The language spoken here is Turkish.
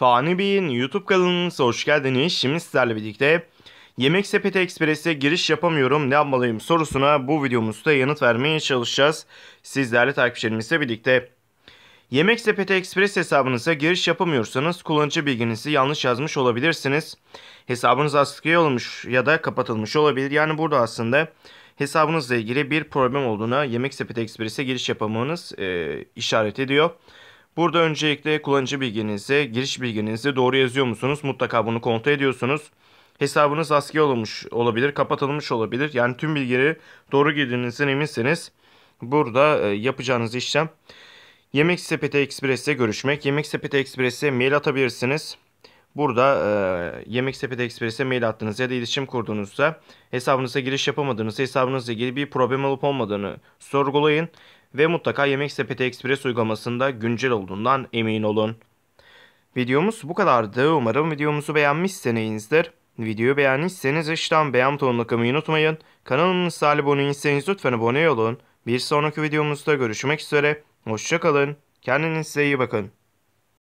Fani Bey'in YouTube kanalınıza hoş geldiniz. Şimdi sizlerle birlikte Yemek Sepeti Ekspres'e giriş yapamıyorum ne yapmalıyım sorusuna bu videomuzda yanıt vermeye çalışacağız. Sizlerle takipçilerimizle birlikte. Yemek Sepeti Ekspres hesabınıza giriş yapamıyorsanız kullanıcı bilginizi yanlış yazmış olabilirsiniz. Hesabınız askıya olmuş ya da kapatılmış olabilir. Yani burada aslında hesabınızla ilgili bir problem olduğuna Yemek Sepeti Ekspres'e giriş yapamamanız e, işaret ediyor. Burada öncelikle kullanıcı bilginizi, giriş bilginizi doğru yazıyor musunuz? Mutlaka bunu kontrol ediyorsunuz. Hesabınız askıya olmuş olabilir, kapatılmış olabilir. Yani tüm bilgileri doğru girdiğinizden eminseniz burada e, yapacağınız işlem Yemek Sepeti Express'e görüşmek. Yemek Sepeti Express'e mail atabilirsiniz. Burada e, Yemek Sepeti Express'e mail attınız ya da iletişim kurduğunuzda hesabınıza giriş yapamadığınız, hesabınızla ilgili bir problem olup olmadığını sorgulayın ve mutlaka Yemek Sepeti Express uygulamasında güncel olduğundan emin olun. Videomuz bu kadardı. Umarım videomuzu beğenmişsinizdir. Videoyu beğendiyseniz işten beğen butonuna tıklamayı unutmayın. Kanalımıza abone değilseniz lütfen abone olun. Bir sonraki videomuzda görüşmek üzere. Hoşçakalın. Kendinize iyi bakın.